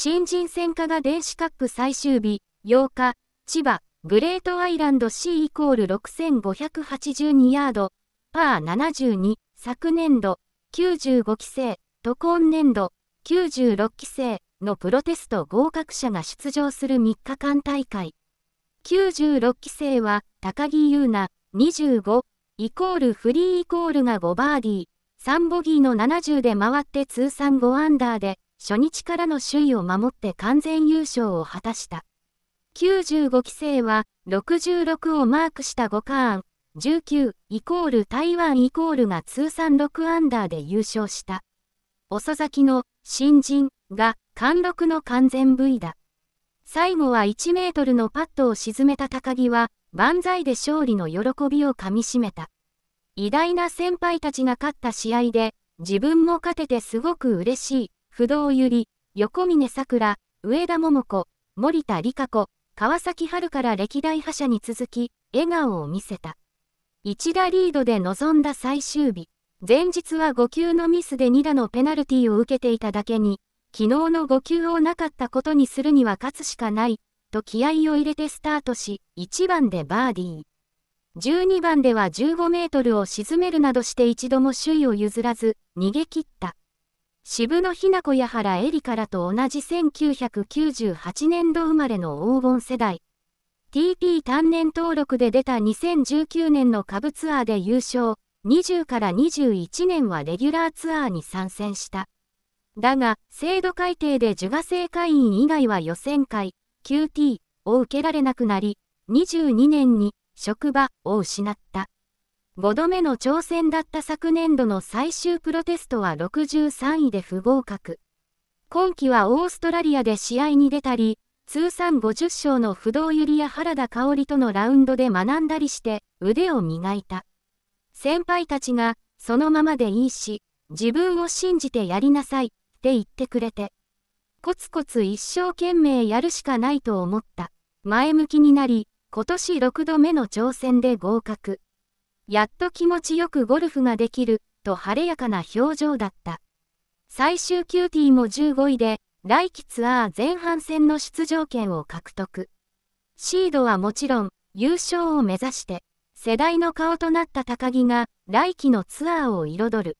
新人戦科が電子カップ最終日、8日、千葉、グレートアイランド C イコール6582ヤード、パー72、昨年度、95期生、と今年度、96期生のプロテスト合格者が出場する3日間大会。96期生は、高木優奈、25、イコールフリーイコールが5バーディー、3ボギーの70で回って通算5アンダーで、初日からの首位を守って完全優勝を果たした。95期生は66をマークした5カーン、19イコール台湾イコールが通算6アンダーで優勝した。遅咲きの新人が貫禄の完全 V だ。最後は1メートルのパットを沈めた高木は万歳で勝利の喜びをかみしめた。偉大な先輩たちが勝った試合で自分も勝ててすごく嬉しい。不動ゆり、横峯さくら、上田桃子、森田理香子、川崎春から歴代覇者に続き、笑顔を見せた。1打リードで臨んだ最終日。前日は5球のミスで2打のペナルティを受けていただけに、昨日の5球をなかったことにするには勝つしかない、と気合を入れてスタートし、1番でバーディー。12番では15メートルを沈めるなどして一度も首位を譲らず、逃げ切った。渋野日向子や原恵里からと同じ1998年度生まれの黄金世代。TP 単年登録で出た2019年の下部ツアーで優勝、20から21年はレギュラーツアーに参戦した。だが、制度改定で受賀正会員以外は予選会、QT を受けられなくなり、22年に職場を失った。5度目の挑戦だった昨年度の最終プロテストは63位で不合格。今季はオーストラリアで試合に出たり、通算50勝の不動ゆりや原田香織とのラウンドで学んだりして腕を磨いた。先輩たちが、そのままでいいし、自分を信じてやりなさいって言ってくれて、コツコツ一生懸命やるしかないと思った。前向きになり、今年6度目の挑戦で合格。やっと気持ちよくゴルフができる、と晴れやかな表情だった。最終キューティーも15位で、来季ツアー前半戦の出場権を獲得。シードはもちろん、優勝を目指して、世代の顔となった高木が、来季のツアーを彩る。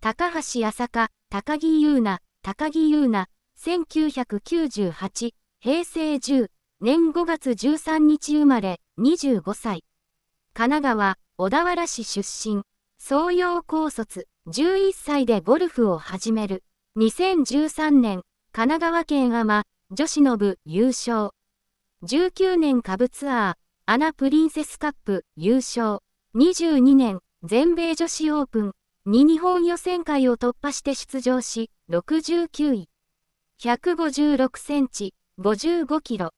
高橋浅香、高木優奈、高木優奈、1998、平成10年5月13日生まれ、25歳。神奈川、小田原市出身、総業高卒、11歳でゴルフを始める。2013年、神奈川県アマ、女子の部優勝。19年下部ツアー、アナプリンセスカップ優勝。22年、全米女子オープン、に日本予選会を突破して出場し、69位。156センチ、55キロ。